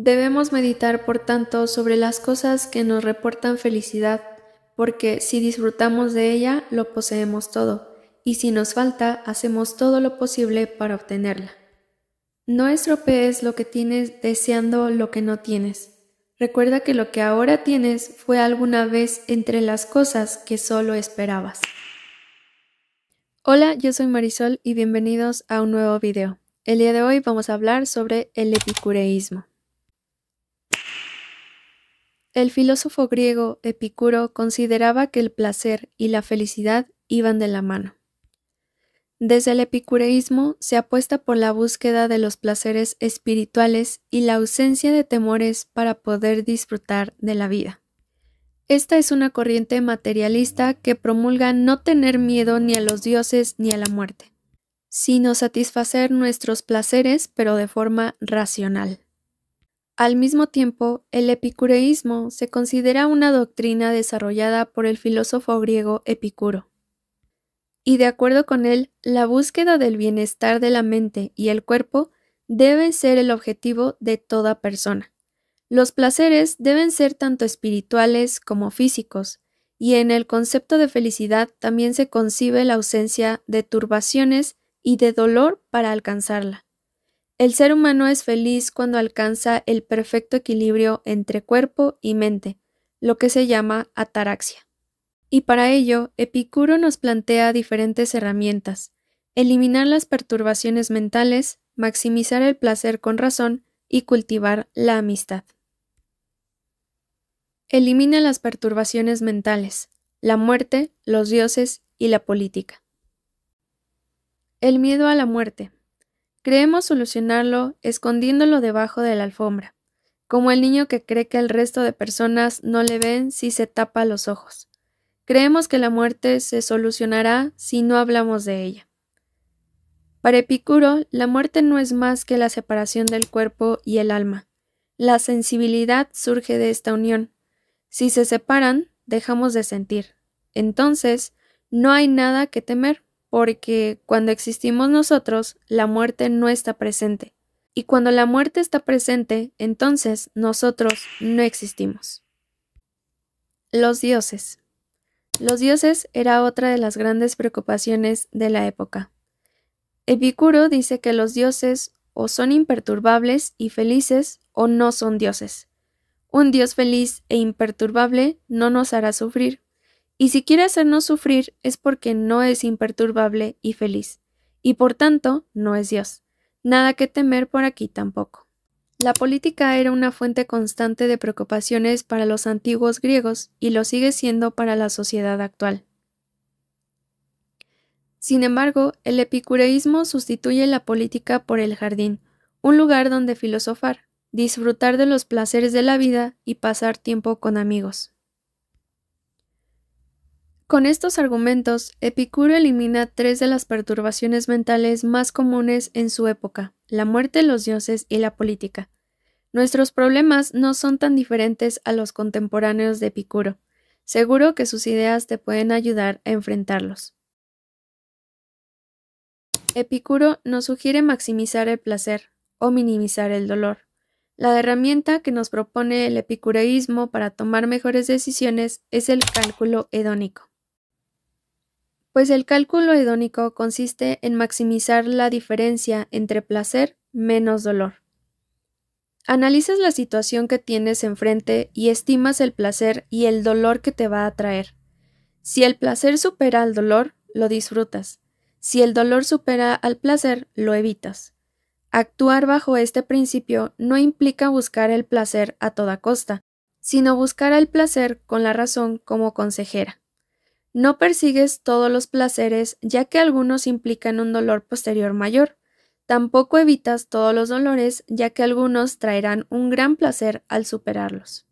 Debemos meditar, por tanto, sobre las cosas que nos reportan felicidad, porque si disfrutamos de ella, lo poseemos todo, y si nos falta, hacemos todo lo posible para obtenerla. No estropees lo que tienes deseando lo que no tienes. Recuerda que lo que ahora tienes fue alguna vez entre las cosas que solo esperabas. Hola, yo soy Marisol y bienvenidos a un nuevo video. El día de hoy vamos a hablar sobre el epicureísmo. El filósofo griego Epicuro consideraba que el placer y la felicidad iban de la mano. Desde el epicureísmo se apuesta por la búsqueda de los placeres espirituales y la ausencia de temores para poder disfrutar de la vida. Esta es una corriente materialista que promulga no tener miedo ni a los dioses ni a la muerte, sino satisfacer nuestros placeres pero de forma racional. Al mismo tiempo, el epicureísmo se considera una doctrina desarrollada por el filósofo griego Epicuro. Y de acuerdo con él, la búsqueda del bienestar de la mente y el cuerpo debe ser el objetivo de toda persona. Los placeres deben ser tanto espirituales como físicos, y en el concepto de felicidad también se concibe la ausencia de turbaciones y de dolor para alcanzarla. El ser humano es feliz cuando alcanza el perfecto equilibrio entre cuerpo y mente, lo que se llama ataraxia. Y para ello, Epicuro nos plantea diferentes herramientas, eliminar las perturbaciones mentales, maximizar el placer con razón y cultivar la amistad. Elimina las perturbaciones mentales, la muerte, los dioses y la política. El miedo a la muerte. Creemos solucionarlo escondiéndolo debajo de la alfombra, como el niño que cree que el resto de personas no le ven si se tapa los ojos. Creemos que la muerte se solucionará si no hablamos de ella. Para Epicuro, la muerte no es más que la separación del cuerpo y el alma. La sensibilidad surge de esta unión. Si se separan, dejamos de sentir. Entonces, no hay nada que temer porque cuando existimos nosotros, la muerte no está presente. Y cuando la muerte está presente, entonces nosotros no existimos. Los dioses. Los dioses era otra de las grandes preocupaciones de la época. Epicuro dice que los dioses o son imperturbables y felices o no son dioses. Un dios feliz e imperturbable no nos hará sufrir, y si quiere hacernos sufrir es porque no es imperturbable y feliz, y por tanto no es Dios. Nada que temer por aquí tampoco. La política era una fuente constante de preocupaciones para los antiguos griegos y lo sigue siendo para la sociedad actual. Sin embargo, el epicureísmo sustituye la política por el jardín, un lugar donde filosofar, disfrutar de los placeres de la vida y pasar tiempo con amigos. Con estos argumentos, Epicuro elimina tres de las perturbaciones mentales más comunes en su época, la muerte, los dioses y la política. Nuestros problemas no son tan diferentes a los contemporáneos de Epicuro. Seguro que sus ideas te pueden ayudar a enfrentarlos. Epicuro nos sugiere maximizar el placer o minimizar el dolor. La herramienta que nos propone el epicureísmo para tomar mejores decisiones es el cálculo hedónico pues el cálculo hedónico consiste en maximizar la diferencia entre placer menos dolor. Analizas la situación que tienes enfrente y estimas el placer y el dolor que te va a traer. Si el placer supera al dolor, lo disfrutas. Si el dolor supera al placer, lo evitas. Actuar bajo este principio no implica buscar el placer a toda costa, sino buscar el placer con la razón como consejera. No persigues todos los placeres, ya que algunos implican un dolor posterior mayor. Tampoco evitas todos los dolores, ya que algunos traerán un gran placer al superarlos.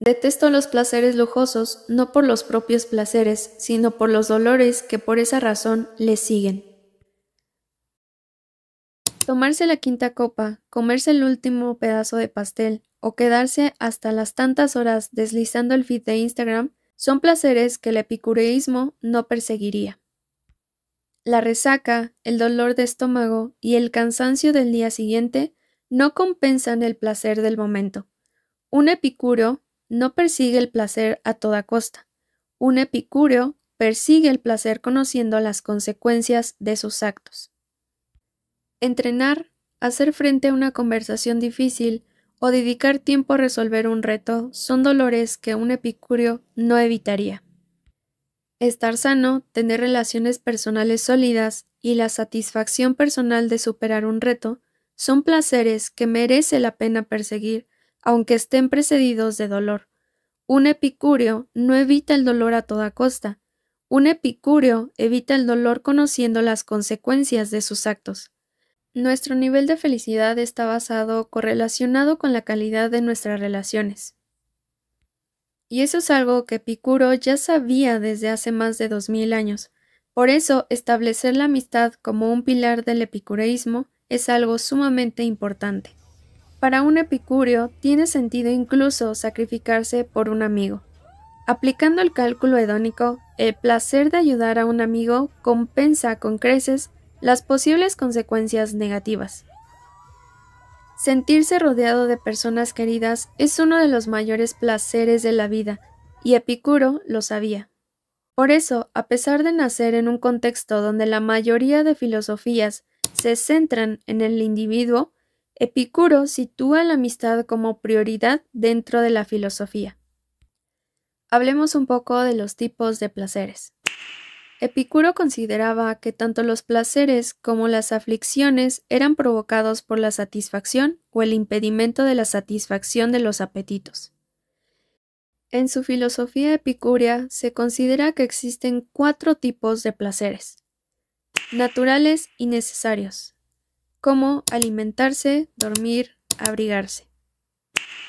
Detesto los placeres lujosos, no por los propios placeres, sino por los dolores que por esa razón les siguen. Tomarse la quinta copa, comerse el último pedazo de pastel, o quedarse hasta las tantas horas deslizando el feed de Instagram son placeres que el epicureísmo no perseguiría. La resaca, el dolor de estómago y el cansancio del día siguiente no compensan el placer del momento. Un epicuro no persigue el placer a toda costa. Un epicúreo persigue el placer conociendo las consecuencias de sus actos. Entrenar, hacer frente a una conversación difícil, o dedicar tiempo a resolver un reto son dolores que un epicurio no evitaría. Estar sano, tener relaciones personales sólidas y la satisfacción personal de superar un reto son placeres que merece la pena perseguir, aunque estén precedidos de dolor. Un epicurio no evita el dolor a toda costa. Un epicurio evita el dolor conociendo las consecuencias de sus actos. Nuestro nivel de felicidad está basado correlacionado con la calidad de nuestras relaciones. Y eso es algo que Epicuro ya sabía desde hace más de dos mil años. Por eso, establecer la amistad como un pilar del epicureísmo es algo sumamente importante. Para un epicúreo tiene sentido incluso sacrificarse por un amigo. Aplicando el cálculo hedónico, el placer de ayudar a un amigo compensa con creces las posibles consecuencias negativas. Sentirse rodeado de personas queridas es uno de los mayores placeres de la vida, y Epicuro lo sabía. Por eso, a pesar de nacer en un contexto donde la mayoría de filosofías se centran en el individuo, Epicuro sitúa la amistad como prioridad dentro de la filosofía. Hablemos un poco de los tipos de placeres. Epicuro consideraba que tanto los placeres como las aflicciones eran provocados por la satisfacción o el impedimento de la satisfacción de los apetitos. En su filosofía epicúrea se considera que existen cuatro tipos de placeres, naturales y necesarios, como alimentarse, dormir, abrigarse.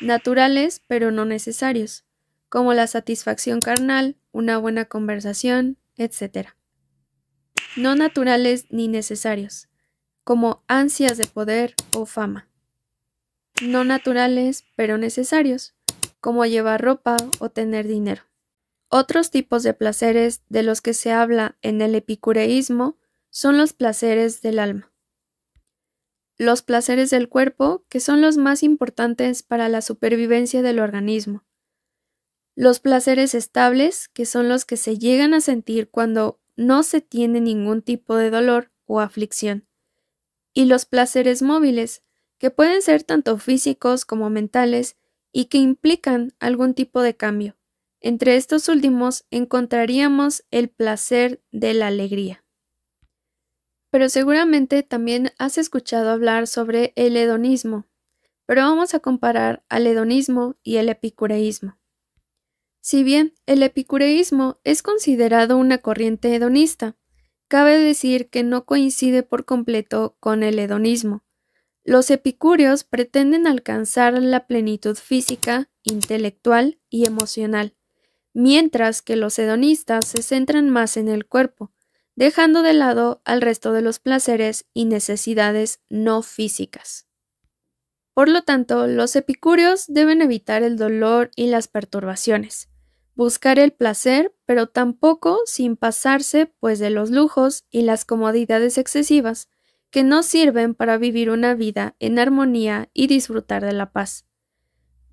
Naturales pero no necesarios, como la satisfacción carnal, una buena conversación, etc. No naturales ni necesarios, como ansias de poder o fama. No naturales, pero necesarios, como llevar ropa o tener dinero. Otros tipos de placeres de los que se habla en el epicureísmo son los placeres del alma. Los placeres del cuerpo, que son los más importantes para la supervivencia del organismo, los placeres estables, que son los que se llegan a sentir cuando no se tiene ningún tipo de dolor o aflicción, y los placeres móviles, que pueden ser tanto físicos como mentales y que implican algún tipo de cambio. Entre estos últimos encontraríamos el placer de la alegría. Pero seguramente también has escuchado hablar sobre el hedonismo, pero vamos a comparar al hedonismo y el epicureísmo. Si bien el epicureísmo es considerado una corriente hedonista, cabe decir que no coincide por completo con el hedonismo. Los epicúreos pretenden alcanzar la plenitud física, intelectual y emocional, mientras que los hedonistas se centran más en el cuerpo, dejando de lado al resto de los placeres y necesidades no físicas. Por lo tanto, los epicúreos deben evitar el dolor y las perturbaciones, buscar el placer, pero tampoco sin pasarse pues de los lujos y las comodidades excesivas, que no sirven para vivir una vida en armonía y disfrutar de la paz.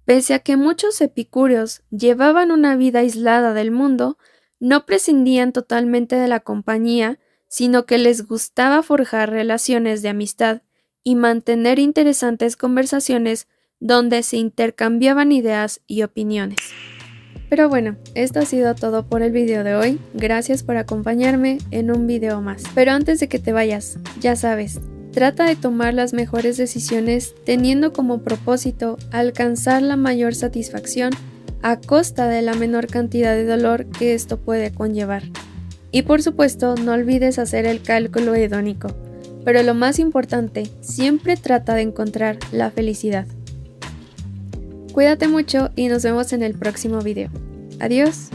Pese a que muchos epicúreos llevaban una vida aislada del mundo, no prescindían totalmente de la compañía, sino que les gustaba forjar relaciones de amistad y mantener interesantes conversaciones donde se intercambiaban ideas y opiniones. Pero bueno, esto ha sido todo por el video de hoy. Gracias por acompañarme en un video más. Pero antes de que te vayas, ya sabes, trata de tomar las mejores decisiones teniendo como propósito alcanzar la mayor satisfacción a costa de la menor cantidad de dolor que esto puede conllevar. Y por supuesto, no olvides hacer el cálculo hedónico pero lo más importante, siempre trata de encontrar la felicidad. Cuídate mucho y nos vemos en el próximo video. Adiós.